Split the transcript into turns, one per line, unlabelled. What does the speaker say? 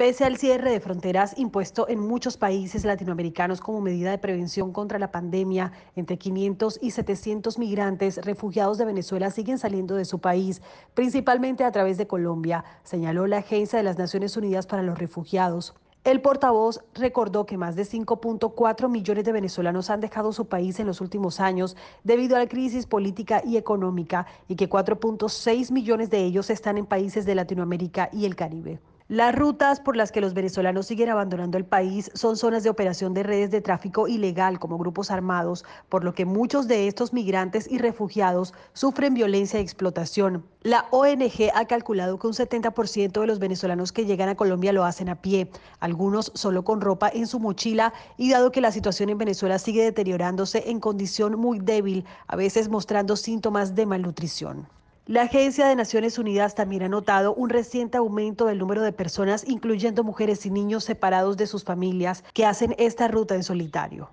Pese al cierre de fronteras impuesto en muchos países latinoamericanos como medida de prevención contra la pandemia, entre 500 y 700 migrantes refugiados de Venezuela siguen saliendo de su país, principalmente a través de Colombia, señaló la Agencia de las Naciones Unidas para los Refugiados. El portavoz recordó que más de 5.4 millones de venezolanos han dejado su país en los últimos años debido a la crisis política y económica y que 4.6 millones de ellos están en países de Latinoamérica y el Caribe. Las rutas por las que los venezolanos siguen abandonando el país son zonas de operación de redes de tráfico ilegal como grupos armados, por lo que muchos de estos migrantes y refugiados sufren violencia y explotación. La ONG ha calculado que un 70% de los venezolanos que llegan a Colombia lo hacen a pie, algunos solo con ropa en su mochila y dado que la situación en Venezuela sigue deteriorándose en condición muy débil, a veces mostrando síntomas de malnutrición. La Agencia de Naciones Unidas también ha notado un reciente aumento del número de personas, incluyendo mujeres y niños separados de sus familias, que hacen esta ruta en solitario.